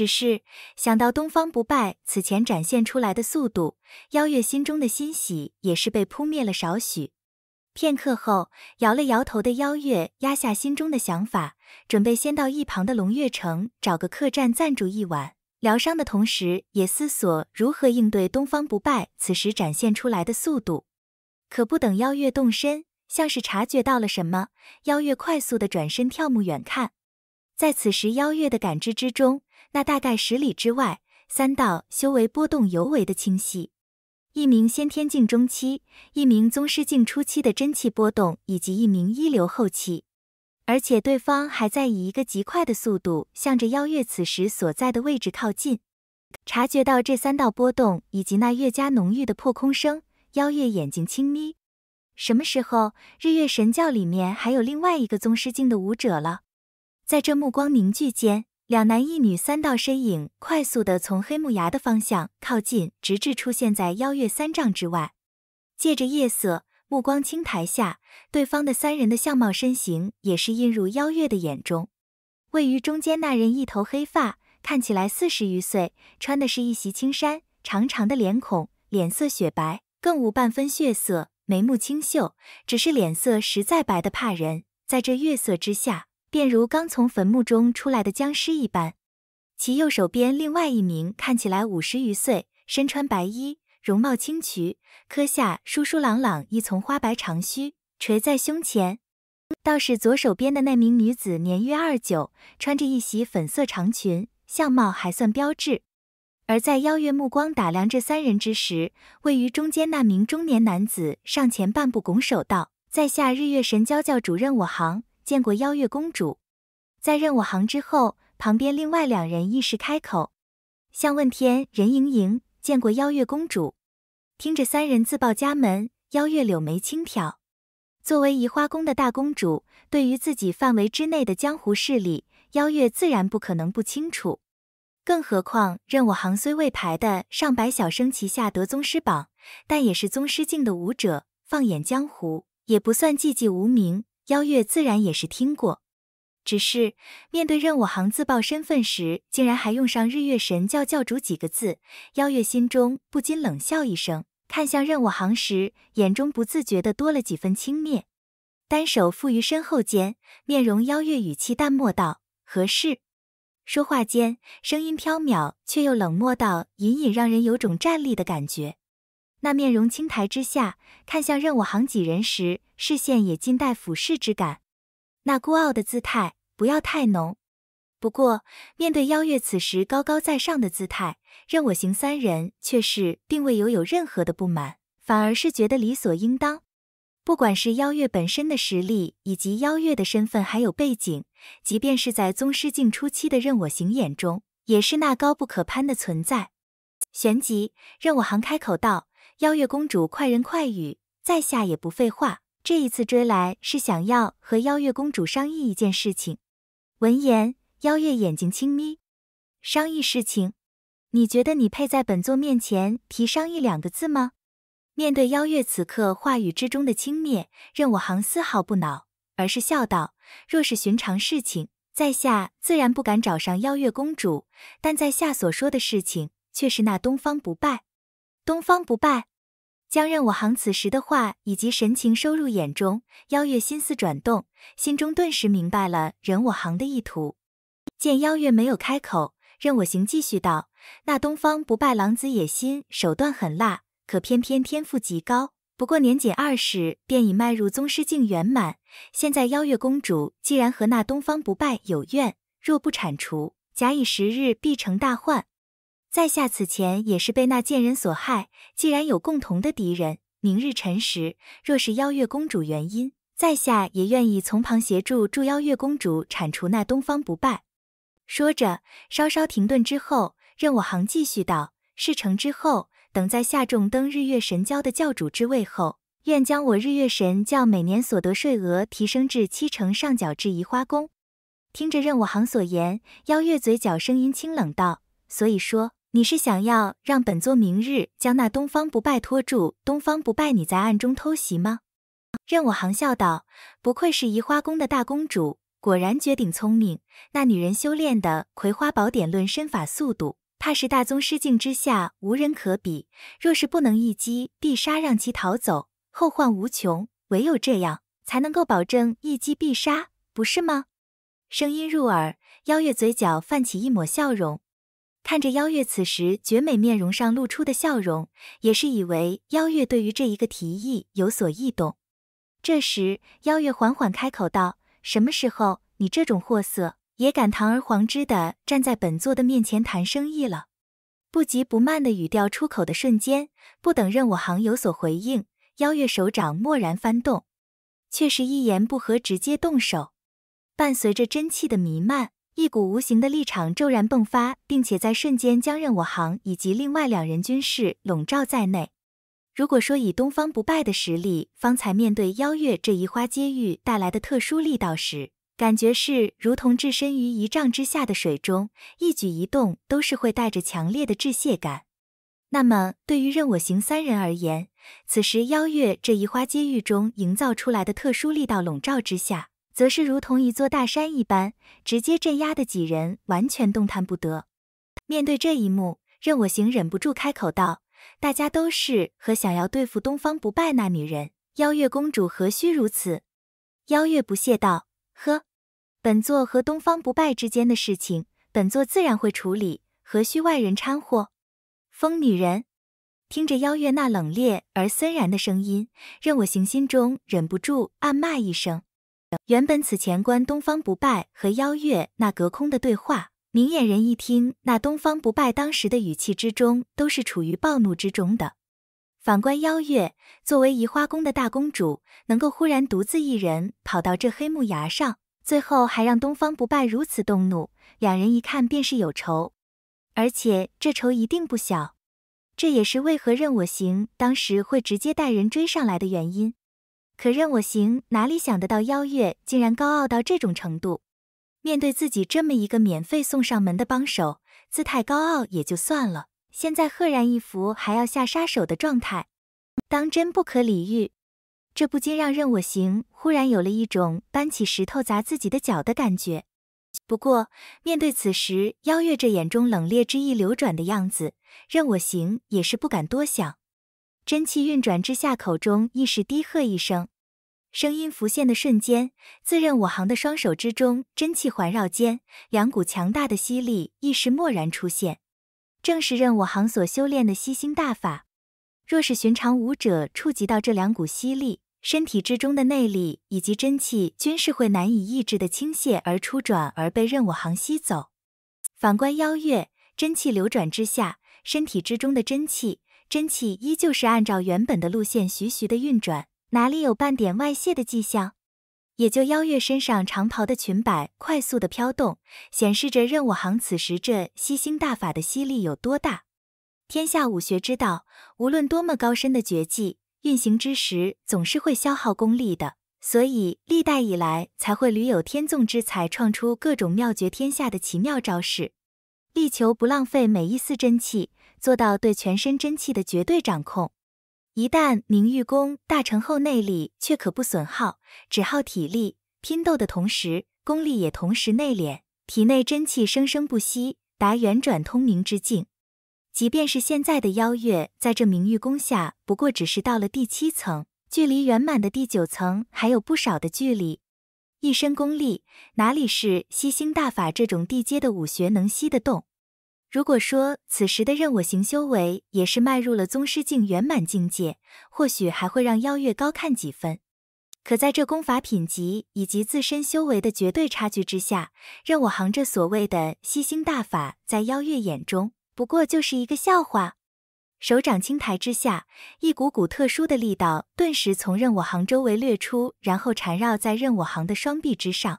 只是想到东方不败此前展现出来的速度，邀月心中的欣喜也是被扑灭了少许。片刻后，摇了摇头的邀月压下心中的想法，准备先到一旁的龙月城找个客栈暂住一晚，疗伤的同时也思索如何应对东方不败此时展现出来的速度。可不等邀月动身，像是察觉到了什么，邀月快速的转身跳目远看，在此时邀月的感知之中。那大概十里之外，三道修为波动尤为的清晰，一名先天境中期，一名宗师境初期的真气波动，以及一名一流后期。而且对方还在以一个极快的速度，向着妖月此时所在的位置靠近。察觉到这三道波动，以及那越加浓郁的破空声，妖月眼睛轻眯。什么时候，日月神教里面还有另外一个宗师境的武者了？在这目光凝聚间。两男一女三道身影快速地从黑木崖的方向靠近，直至出现在邀月三丈之外。借着夜色，目光青苔下，对方的三人的相貌身形也是映入邀月的眼中。位于中间那人一头黑发，看起来四十余岁，穿的是一袭青衫，长长的脸孔，脸色雪白，更无半分血色，眉目清秀，只是脸色实在白的怕人，在这月色之下。便如刚从坟墓中出来的僵尸一般，其右手边另外一名看起来五十余岁，身穿白衣，容貌清癯，磕下疏疏朗朗一丛花白长须，垂在胸前。倒是左手边的那名女子年约二九，穿着一袭粉色长裙，相貌还算标致。而在邀月目光打量这三人之时，位于中间那名中年男子上前半步，拱手道：“在下日月神教教主任我行。”见过邀月公主，在任我行之后，旁边另外两人一时开口，向问天、任盈盈见过邀月公主。听着三人自报家门，邀月柳眉轻挑。作为移花宫的大公主，对于自己范围之内的江湖势力，邀月自然不可能不清楚。更何况任我行虽未排的上百小生旗下得宗师榜，但也是宗师境的武者，放眼江湖也不算寂寂无名。邀月自然也是听过，只是面对任我行自曝身份时，竟然还用上“日月神教教主”几个字，邀月心中不禁冷笑一声，看向任我行时，眼中不自觉的多了几分轻蔑。单手负于身后间，面容邀月语气淡漠道：“何事？”说话间，声音飘渺，却又冷漠到隐隐让人有种战栗的感觉。那面容青苔之下，看向任我行几人时，视线也尽带俯视之感。那孤傲的姿态不要太浓。不过，面对邀月此时高高在上的姿态，任我行三人却是并未有有任何的不满，反而是觉得理所应当。不管是邀月本身的实力，以及邀月的身份还有背景，即便是在宗师境初期的任我行眼中，也是那高不可攀的存在。旋即，任我行开口道。邀月公主快人快语，在下也不废话。这一次追来是想要和邀月公主商议一件事情。闻言，邀月眼睛轻眯，商议事情？你觉得你配在本座面前提商议两个字吗？面对邀月此刻话语之中的轻蔑，任我行丝毫不恼，而是笑道：“若是寻常事情，在下自然不敢找上邀月公主，但在下所说的事情却是那东方不败，东方不败。”将任我行此时的话以及神情收入眼中，邀月心思转动，心中顿时明白了任我行的意图。见邀月没有开口，任我行继续道：“那东方不败狼子野心，手段狠辣，可偏偏天赋极高，不过年仅二十便已迈入宗师境圆满。现在邀月公主既然和那东方不败有怨，若不铲除，假以时日必成大患。”在下此前也是被那贱人所害，既然有共同的敌人，明日辰时，若是邀月公主原因，在下也愿意从旁协助助邀月公主铲除那东方不败。说着，稍稍停顿之后，任我行继续道：“事成之后，等在下重登日月神教的教主之位后，愿将我日月神教每年所得税额提升至七成上缴至移花宫。”听着任我行所言，邀月嘴角声音清冷道：“所以说。”你是想要让本座明日将那东方不败拖住？东方不败，你在暗中偷袭吗？任我行笑道：“不愧是移花宫的大公主，果然绝顶聪明。那女人修炼的葵花宝典，论身法速度，怕是大宗师境之下无人可比。若是不能一击必杀，让其逃走，后患无穷。唯有这样，才能够保证一击必杀，不是吗？”声音入耳，邀月嘴角泛起一抹笑容。看着邀月此时绝美面容上露出的笑容，也是以为邀月对于这一个提议有所异动。这时，邀月缓缓开口道：“什么时候，你这种货色也敢堂而皇之的站在本座的面前谈生意了？”不急不慢的语调出口的瞬间，不等任我行有所回应，邀月手掌蓦然翻动，却是一言不合直接动手，伴随着真气的弥漫。一股无形的力场骤然迸发，并且在瞬间将任我行以及另外两人均是笼罩在内。如果说以东方不败的实力方才面对邀月这一花接玉带来的特殊力道时，感觉是如同置身于一丈之下的水中，一举一动都是会带着强烈的窒息感，那么对于任我行三人而言，此时邀月这一花接玉中营造出来的特殊力道笼罩之下。则是如同一座大山一般，直接镇压的几人完全动弹不得。面对这一幕，任我行忍不住开口道：“大家都是和想要对付东方不败那女人，邀月公主何须如此？”邀月不屑道：“呵，本座和东方不败之间的事情，本座自然会处理，何须外人掺和？”疯女人！听着邀月那冷冽而森然的声音，任我行心中忍不住暗骂一声。原本此前观东方不败和邀月那隔空的对话，明眼人一听，那东方不败当时的语气之中都是处于暴怒之中的。反观邀月，作为移花宫的大公主，能够忽然独自一人跑到这黑木崖上，最后还让东方不败如此动怒，两人一看便是有仇，而且这仇一定不小。这也是为何任我行当时会直接带人追上来的原因。可任我行哪里想得到邀月竟然高傲到这种程度？面对自己这么一个免费送上门的帮手，姿态高傲也就算了，现在赫然一副还要下杀手的状态，当真不可理喻。这不禁让任我行忽然有了一种搬起石头砸自己的脚的感觉。不过面对此时邀月这眼中冷冽之意流转的样子，任我行也是不敢多想。真气运转之下，口中亦是低喝一声。声音浮现的瞬间，自任我行的双手之中真气环绕间，两股强大的吸力亦是蓦然出现，正是任我行所修炼的吸星大法。若是寻常武者触及到这两股吸力，身体之中的内力以及真气均是会难以抑制的倾泻而出，转而被任我行吸走。反观邀月，真气流转之下，身体之中的真气。真气依旧是按照原本的路线徐徐的运转，哪里有半点外泄的迹象？也就邀月身上长袍的裙摆快速的飘动，显示着任我行此时这吸星大法的吸力有多大。天下武学之道，无论多么高深的绝技，运行之时总是会消耗功力的，所以历代以来才会屡有天纵之才，创出各种妙绝天下的奇妙招式，力求不浪费每一丝真气。做到对全身真气的绝对掌控，一旦明玉功大成后，内力却可不损耗，只耗体力。拼斗的同时，功力也同时内敛，体内真气生生不息，达圆转通明之境。即便是现在的妖月，在这明玉功下，不过只是到了第七层，距离圆满的第九层还有不少的距离。一身功力，哪里是吸星大法这种地阶的武学能吸得动？如果说此时的任我行修为也是迈入了宗师境圆满境界，或许还会让邀月高看几分。可在这功法品级以及自身修为的绝对差距之下，任我行这所谓的吸星大法，在邀月眼中不过就是一个笑话。手掌轻抬之下，一股股特殊的力道顿时从任我行周围掠出，然后缠绕在任我行的双臂之上。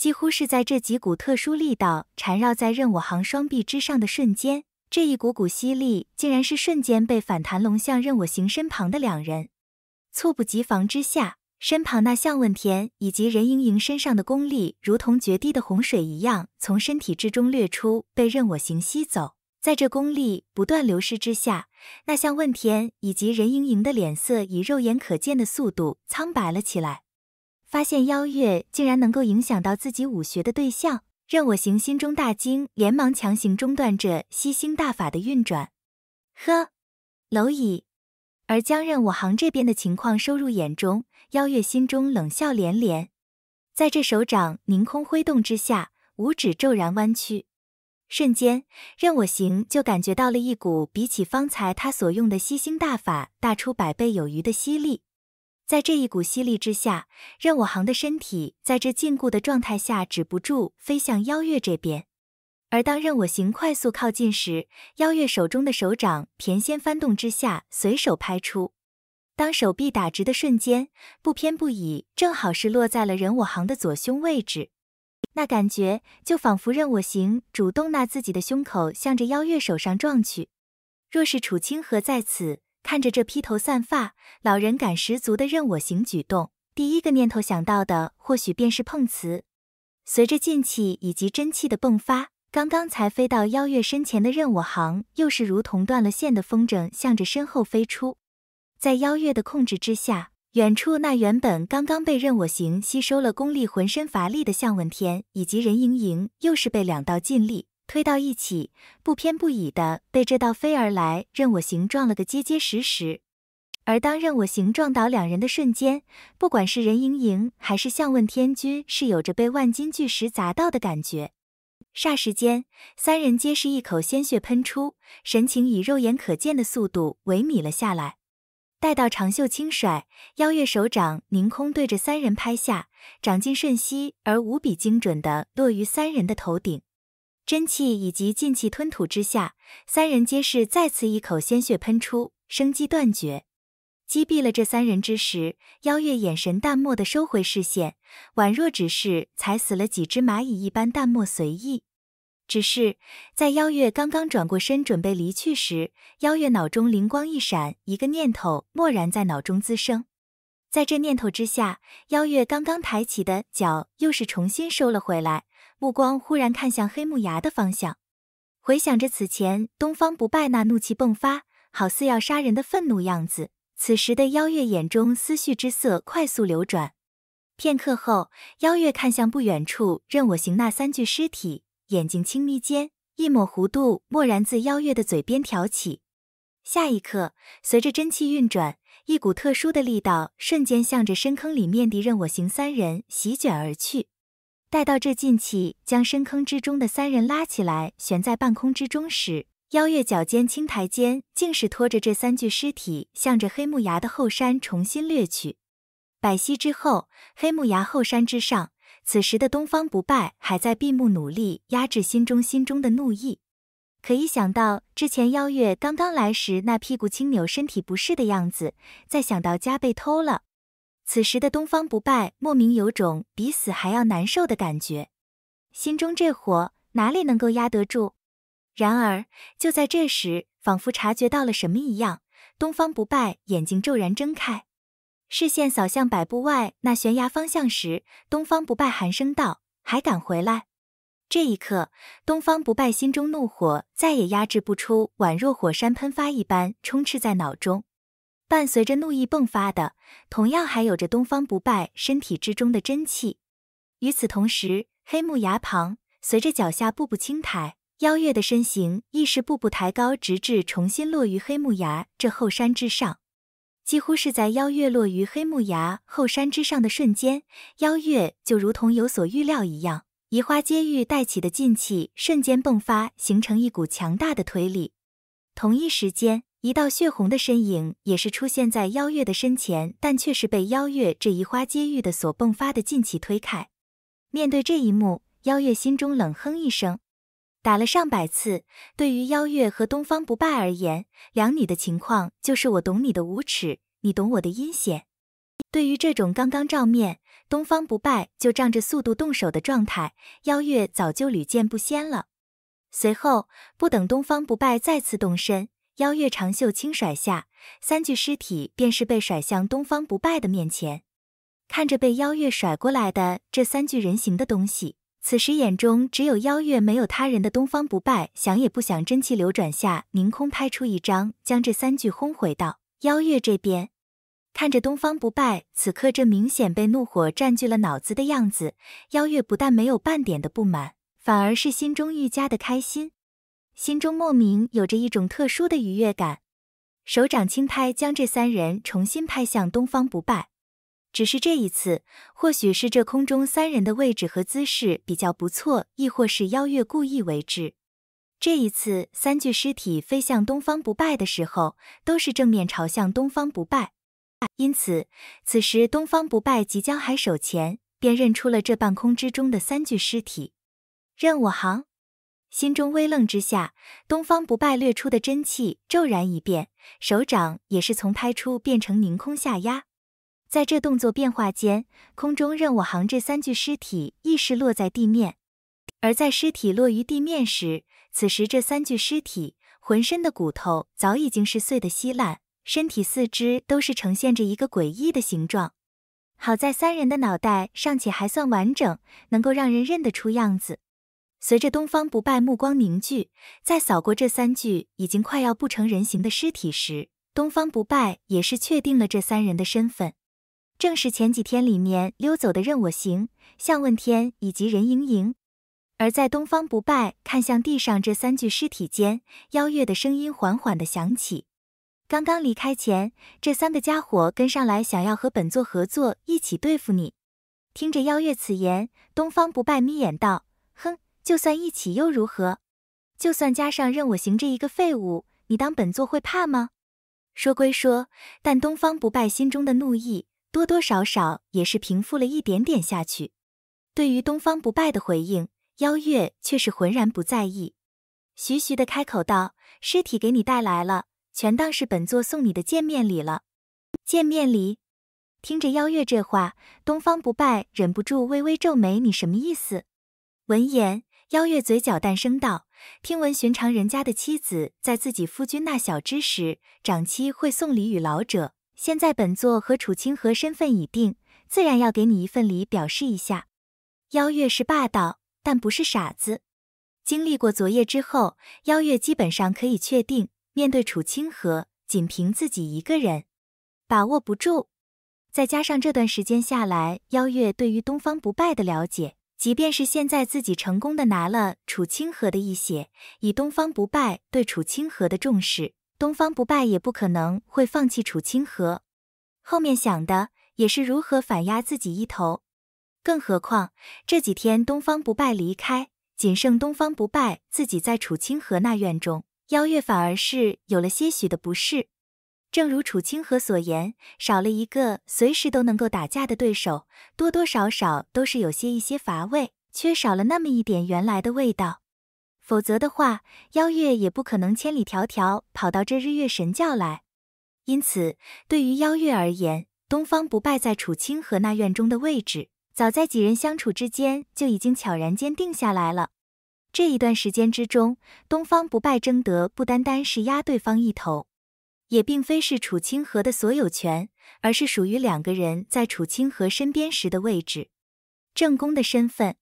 几乎是在这几股特殊力道缠绕在任我行双臂之上的瞬间，这一股股吸力竟然是瞬间被反弹龙向任我行身旁的两人。猝不及防之下，身旁那向问天以及任盈盈身上的功力，如同决堤的洪水一样从身体之中掠出，被任我行吸走。在这功力不断流失之下，那向问天以及任盈盈的脸色以肉眼可见的速度苍白了起来。发现妖月竟然能够影响到自己武学的对象，任我行心中大惊，连忙强行中断这吸星大法的运转。呵，蝼蚁！而将任我行这边的情况收入眼中，妖月心中冷笑连连。在这手掌凝空挥动之下，五指骤然弯曲，瞬间，任我行就感觉到了一股比起方才他所用的吸星大法大出百倍有余的吸力。在这一股吸力之下，任我行的身体在这禁锢的状态下止不住飞向邀月这边。而当任我行快速靠近时，邀月手中的手掌甜先翻动之下，随手拍出。当手臂打直的瞬间，不偏不倚，正好是落在了任我行的左胸位置。那感觉就仿佛任我行主动拿自己的胸口向着邀月手上撞去。若是楚清河在此。看着这披头散发、老人感十足的任我行举动，第一个念头想到的或许便是碰瓷。随着劲气以及真气的迸发，刚刚才飞到邀月身前的任我行，又是如同断了线的风筝，向着身后飞出。在邀月的控制之下，远处那原本刚刚被任我行吸收了功力、浑身乏力的向问天以及任盈盈，又是被两道劲力。推到一起，不偏不倚的被这道飞而来任我行撞了个结结实实。而当任我行撞倒两人的瞬间，不管是任盈盈还是向问天君，是有着被万斤巨石砸到的感觉。霎时间，三人皆是一口鲜血喷出，神情以肉眼可见的速度萎靡了下来。待到长袖轻甩，邀月手掌凌空对着三人拍下，掌劲瞬息而无比精准的落于三人的头顶。真气以及劲气吞吐之下，三人皆是再次一口鲜血喷出，生机断绝。击毙了这三人之时，邀月眼神淡漠的收回视线，宛若只是踩死了几只蚂蚁一般淡漠随意。只是在邀月刚刚转过身准备离去时，邀月脑中灵光一闪，一个念头蓦然在脑中滋生。在这念头之下，邀月刚刚抬起的脚又是重新收了回来。目光忽然看向黑木崖的方向，回想着此前东方不败那怒气迸发，好似要杀人的愤怒样子。此时的邀月眼中思绪之色快速流转，片刻后，邀月看向不远处任我行那三具尸体，眼睛轻眯间，一抹弧度蓦然自邀月的嘴边挑起。下一刻，随着真气运转，一股特殊的力道瞬间向着深坑里面的任我行三人席卷而去。待到这劲气将深坑之中的三人拉起来，悬在半空之中时，邀月脚尖轻抬间，竟是拖着这三具尸体，向着黑木崖的后山重新掠去。百息之后，黑木崖后山之上，此时的东方不败还在闭目努力压制心中心中的怒意，可一想到之前邀月刚刚来时那屁股轻扭、身体不适的样子，再想到家被偷了。此时的东方不败莫名有种比死还要难受的感觉，心中这火哪里能够压得住？然而就在这时，仿佛察觉到了什么一样，东方不败眼睛骤然睁开，视线扫向百步外那悬崖方向时，东方不败寒声道：“还敢回来？”这一刻，东方不败心中怒火再也压制不出，宛若火山喷发一般，充斥在脑中。伴随着怒意迸发的，同样还有着东方不败身体之中的真气。与此同时，黑木崖旁，随着脚下步步轻抬，妖月的身形亦是步步抬高，直至重新落于黑木崖这后山之上。几乎是在妖月落于黑木崖后山之上的瞬间，妖月就如同有所预料一样，移花接玉带起的劲气瞬间迸发，形成一股强大的推力。同一时间。一道血红的身影也是出现在邀月的身前，但却是被邀月这移花接玉的所迸发的劲气推开。面对这一幕，邀月心中冷哼一声。打了上百次，对于邀月和东方不败而言，两女的情况就是我懂你的无耻，你懂我的阴险。对于这种刚刚照面，东方不败就仗着速度动手的状态，邀月早就屡见不鲜了。随后，不等东方不败再次动身。妖月长袖轻甩下，三具尸体便是被甩向东方不败的面前。看着被妖月甩过来的这三具人形的东西，此时眼中只有妖月，没有他人的东方不败想也不想，真气流转下，凌空拍出一张，将这三具轰回。到妖月这边，看着东方不败此刻这明显被怒火占据了脑子的样子，妖月不但没有半点的不满，反而是心中愈加的开心。心中莫名有着一种特殊的愉悦感，手掌轻拍，将这三人重新拍向东方不败。只是这一次，或许是这空中三人的位置和姿势比较不错，亦或是邀月故意为之。这一次，三具尸体飞向东方不败的时候，都是正面朝向东方不败，因此此时东方不败即将还手前，便认出了这半空之中的三具尸体。任我行。心中微愣之下，东方不败掠出的真气骤然一变，手掌也是从拍出变成凝空下压。在这动作变化间，空中任我行这三具尸体亦是落在地面。而在尸体落于地面时，此时这三具尸体浑身的骨头早已经是碎的稀烂，身体四肢都是呈现着一个诡异的形状。好在三人的脑袋尚且还算完整，能够让人认得出样子。随着东方不败目光凝聚，在扫过这三具已经快要不成人形的尸体时，东方不败也是确定了这三人的身份，正是前几天里面溜走的任我行、向问天以及任盈盈。而在东方不败看向地上这三具尸体间，邀月的声音缓缓的响起：“刚刚离开前，这三个家伙跟上来，想要和本座合作，一起对付你。”听着邀月此言，东方不败眯眼道。就算一起又如何？就算加上任我行这一个废物，你当本座会怕吗？说归说，但东方不败心中的怒意多多少少也是平复了一点点下去。对于东方不败的回应，邀月却是浑然不在意，徐徐的开口道：“尸体给你带来了，全当是本座送你的见面礼了。”见面礼？听着邀月这话，东方不败忍不住微微皱眉：“你什么意思？”闻言。邀月嘴角淡声道：“听闻寻常人家的妻子在自己夫君纳小之时，长妻会送礼与老者。现在本座和楚清河身份已定，自然要给你一份礼表示一下。”邀月是霸道，但不是傻子。经历过昨夜之后，邀月基本上可以确定，面对楚清河，仅凭自己一个人把握不住。再加上这段时间下来，邀月对于东方不败的了解。即便是现在自己成功的拿了楚清河的一血，以东方不败对楚清河的重视，东方不败也不可能会放弃楚清河。后面想的也是如何反压自己一头，更何况这几天东方不败离开，仅剩东方不败自己在楚清河那院中，邀月反而是有了些许的不适。正如楚清河所言，少了一个随时都能够打架的对手，多多少少都是有些一些乏味，缺少了那么一点原来的味道。否则的话，邀月也不可能千里迢迢跑到这日月神教来。因此，对于邀月而言，东方不败在楚清河那院中的位置，早在几人相处之间就已经悄然间定下来了。这一段时间之中，东方不败争得不单单是压对方一头。也并非是楚清河的所有权，而是属于两个人在楚清河身边时的位置，正宫的身份。